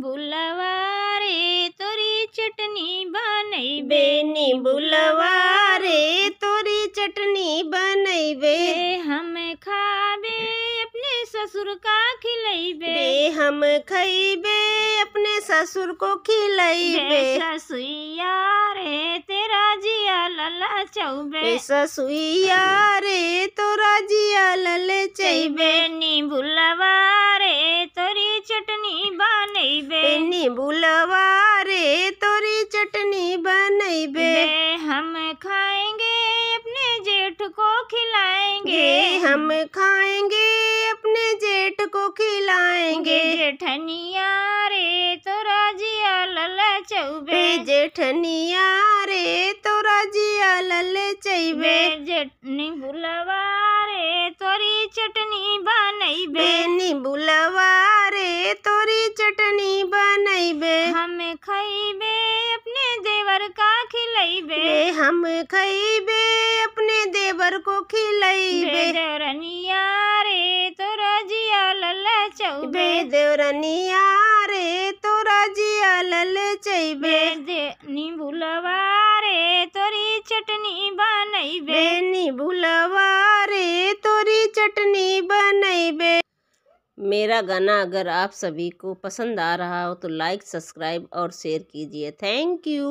बुलवा तोरी चटनी बनैबे बेनी बुलवा रे तोरी चटनी बे हम खाबे अपने ससुर का बे हम खैबे अपने ससुर को खिलैबे ससुइया रे तेरा जिया लला चौबे ससुइया रे तोरा जिया बुलवा रे तोरी चटनी बे हम खाएंगे अपने जेठ को खिलाएंगे हम खाएंगे अपने जेठ को खिलाएंगे जेठनिया रे तोरा जिया लल चौबे जेठनिया रे तोरा जिया लल चैबे जेठनी बुलवा रे तोरी चटनी बनैबे नी बुलवा रे तोरी चटनी खैबे अपने देवर का खिलैबे हम खैबे अपने देवर को खिलैबे देवरनिया रे तो रजिया लल चौबे देवरनिया रे तो रजिया लल चैबे दे भूलवा रे तोरी चटनी बनैबे भूलवा रे तोरी चटनी बनैबे मेरा गाना अगर आप सभी को पसंद आ रहा हो तो लाइक सब्सक्राइब और शेयर कीजिए थैंक यू